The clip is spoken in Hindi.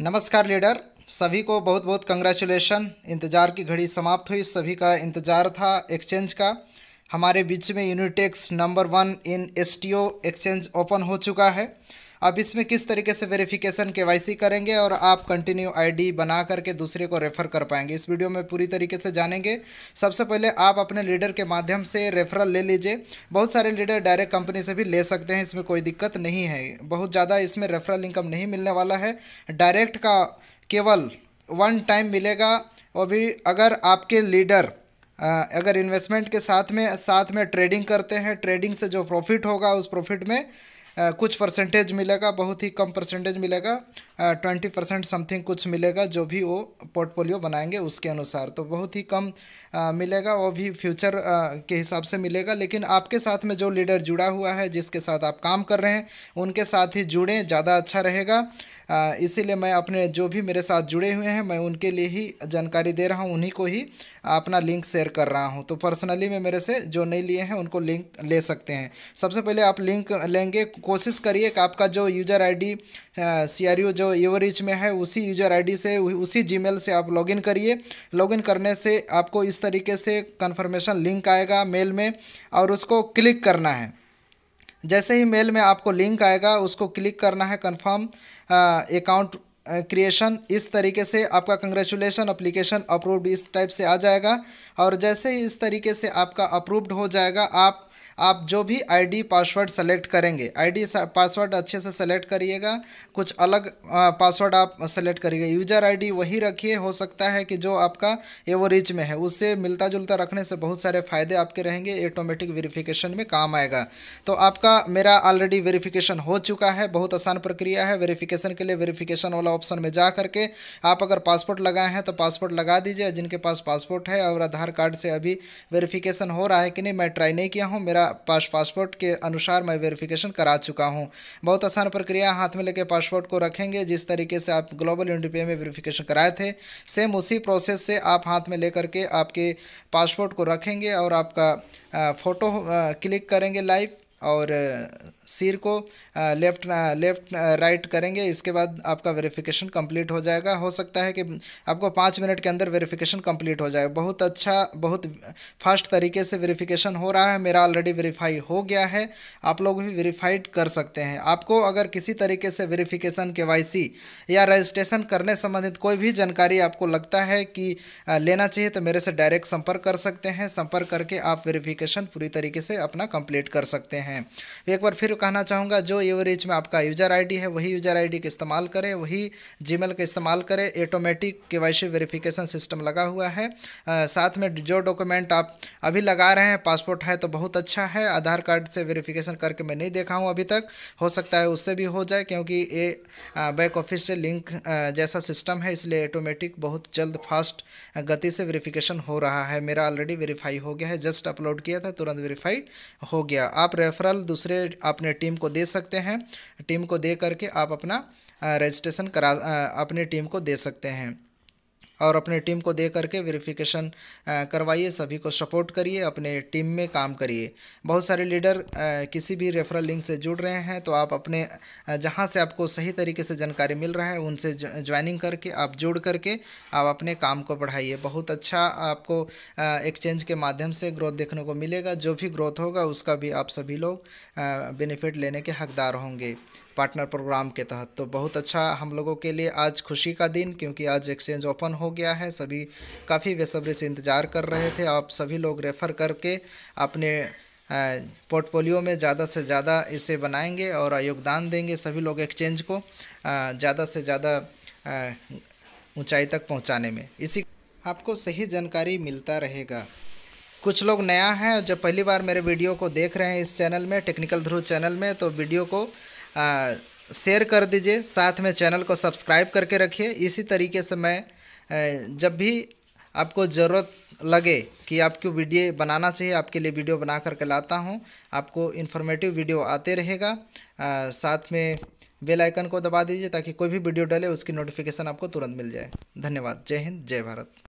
नमस्कार लीडर सभी को बहुत बहुत कंग्रेचुलेशन इंतज़ार की घड़ी समाप्त हुई सभी का इंतज़ार था एक्सचेंज का हमारे बीच में Unitex number one in STO exchange open हो चुका है अब इसमें किस तरीके से वेरिफिकेशन के करेंगे और आप कंटिन्यू आईडी बना करके दूसरे को रेफ़र कर पाएंगे इस वीडियो में पूरी तरीके से जानेंगे सबसे पहले आप अपने लीडर के माध्यम से रेफरल ले लीजिए बहुत सारे लीडर डायरेक्ट कंपनी से भी ले सकते हैं इसमें कोई दिक्कत नहीं है बहुत ज़्यादा इसमें रेफरल इनकम नहीं मिलने वाला है डायरेक्ट का केवल वन टाइम मिलेगा और भी अगर आपके लीडर अगर इन्वेस्टमेंट के साथ में साथ में ट्रेडिंग करते हैं ट्रेडिंग से जो प्रॉफिट होगा उस प्रॉफिट में कुछ परसेंटेज मिलेगा बहुत ही कम परसेंटेज मिलेगा ट्वेंटी परसेंट समथिंग कुछ मिलेगा जो भी वो पोर्टफोलियो बनाएंगे उसके अनुसार तो बहुत ही कम आ, मिलेगा वो भी फ्यूचर आ, के हिसाब से मिलेगा लेकिन आपके साथ में जो लीडर जुड़ा हुआ है जिसके साथ आप काम कर रहे हैं उनके साथ ही जुड़ें ज़्यादा अच्छा रहेगा इसीलिए मैं अपने जो भी मेरे साथ जुड़े हुए हैं मैं उनके लिए ही जानकारी दे रहा हूँ उन्हीं को ही अपना लिंक शेयर कर रहा हूँ तो पर्सनली में मेरे से जो नहीं लिए हैं उनको लिंक ले सकते हैं सबसे पहले आप लिंक लेंगे कोशिश करिए कि आपका जो यूज़र आईडी डी जो यूवरीच में है उसी यूज़र आईडी से उसी जीमेल से आप लॉगिन करिए लॉगिन करने से आपको इस तरीके से कन्फर्मेशन लिंक आएगा मेल में और उसको क्लिक करना है जैसे ही मेल में आपको लिंक आएगा उसको क्लिक करना है कंफर्म हाँ, अकाउंट क्रिएशन इस तरीके से आपका कंग्रेचुलेसन अप्लीकेशन अप्रूव्ड इस टाइप से आ जाएगा और जैसे ही इस तरीके से आपका अप्रूव्ड हो जाएगा आप आप जो भी आईडी पासवर्ड सेलेक्ट करेंगे आईडी पासवर्ड अच्छे से सेलेक्ट करिएगा कुछ अलग पासवर्ड आप सेलेक्ट करिएगा यूजर आईडी वही रखिए हो सकता है कि जो आपका एवरेज में है उससे मिलता जुलता रखने से बहुत सारे फ़ायदे आपके रहेंगे ऑटोमेटिक वेरिफिकेशन में काम आएगा तो आपका मेरा ऑलरेडी वेरिफिकेशन हो चुका है बहुत आसान प्रक्रिया है वेरिफिकेशन के लिए वेरिफिकेशन वाला ऑप्शन में जा करके आप अगर पासपोर्ट लगाए हैं तो पासपोर्ट लगा दीजिए जिनके पास पासपोर्ट है और आधार कार्ड से अभी वेरिफिकेशन हो रहा है कि नहीं मैं ट्राई नहीं किया हूँ मेरा पास पासपोर्ट के अनुसार मैं वेरिफिकेशन करा चुका हूँ बहुत आसान प्रक्रिया हाथ में लेके पासपोर्ट को रखेंगे जिस तरीके से आप ग्लोबल यूनिटी में वेरिफिकेशन कराए थे सेम उसी प्रोसेस से आप हाथ में लेकर के आपके पासपोर्ट को रखेंगे और आपका फ़ोटो क्लिक करेंगे लाइव और सिर को लेफ्ट लेफ्ट राइट करेंगे इसके बाद आपका वेरिफिकेशन कंप्लीट हो जाएगा हो सकता है कि आपको पाँच मिनट के अंदर वेरिफिकेशन कंप्लीट हो जाएगा बहुत अच्छा बहुत फास्ट तरीके से वेरिफिकेशन हो रहा है मेरा ऑलरेडी वेरीफाई हो गया है आप लोग भी वेरीफाइड कर सकते हैं आपको अगर किसी तरीके से वेरीफिकेशन के या रजिस्ट्रेशन करने संबंधित कोई भी जानकारी आपको लगता है कि लेना चाहिए तो मेरे से डायरेक्ट संपर्क कर सकते हैं संपर्क करके आप वेरिफिकेशन पूरी तरीके से अपना कंप्लीट कर सकते हैं एक बार फिर कहना चाहूँगा जो एवरेज में आपका यूज़र आईडी है वही यूज़र आईडी का इस्तेमाल करें वही जीमेल का इस्तेमाल करें ऑटोमेटिक के वेरिफिकेशन सिस्टम लगा हुआ है आ, साथ में जो डॉक्यूमेंट आप अभी लगा रहे हैं पासपोर्ट है तो बहुत अच्छा है आधार कार्ड से वेरीफिकेशन करके मैं नहीं देखा हूँ अभी तक हो सकता है उससे भी हो जाए क्योंकि ये बैक ऑफिस से लिंक जैसा सिस्टम है इसलिए ऑटोमेटिक बहुत जल्द फास्ट गति से वेरीफिकेशन हो रहा है मेरा ऑलरेडी वेरीफाई हो गया है जस्ट अपलोड किया था तुरंत वेरीफाइड हो गया आप रेफरल दूसरे आपने अपने टीम को दे सकते हैं टीम को दे करके आप अपना रजिस्ट्रेशन करा अपने टीम को दे सकते हैं और अपने टीम को दे करके वेरिफिकेशन करवाइए सभी को सपोर्ट करिए अपने टीम में काम करिए बहुत सारे लीडर किसी भी रेफरल लिंक से जुड़ रहे हैं तो आप अपने जहाँ से आपको सही तरीके से जानकारी मिल रहा है उनसे ज्वाइनिंग करके आप जुड़ करके आप अपने काम को बढ़ाइए बहुत अच्छा आपको एक्सचेंज के माध्यम से ग्रोथ देखने को मिलेगा जो भी ग्रोथ होगा उसका भी आप सभी लोग बेनिफिट लेने के हकदार होंगे पार्टनर प्रोग्राम के तहत तो बहुत अच्छा हम लोगों के लिए आज खुशी का दिन क्योंकि आज एक्सचेंज ओपन हो गया है सभी काफ़ी बेसब्री से इंतज़ार कर रहे थे आप सभी लोग रेफ़र करके अपने पोर्टफोलियो में ज़्यादा से ज़्यादा इसे बनाएंगे और योगदान देंगे सभी लोग एक्सचेंज को ज़्यादा से ज़्यादा ऊंचाई तक पहुंचाने में इसी आपको सही जानकारी मिलता रहेगा कुछ लोग नया हैं जब पहली बार मेरे वीडियो को देख रहे हैं इस चैनल में टेक्निकल ध्रुव चैनल में तो वीडियो को शेयर कर दीजिए साथ में चैनल को सब्सक्राइब करके रखिए इसी तरीके से मैं जब भी आपको ज़रूरत लगे कि आपको वीडियो बनाना चाहिए आपके लिए वीडियो बना करके लाता हूँ आपको इन्फॉर्मेटिव वीडियो आते रहेगा आ, साथ में बेल आइकन को दबा दीजिए ताकि कोई भी वीडियो डाले उसकी नोटिफिकेशन आपको तुरंत मिल जाए धन्यवाद जय हिंद जय भारत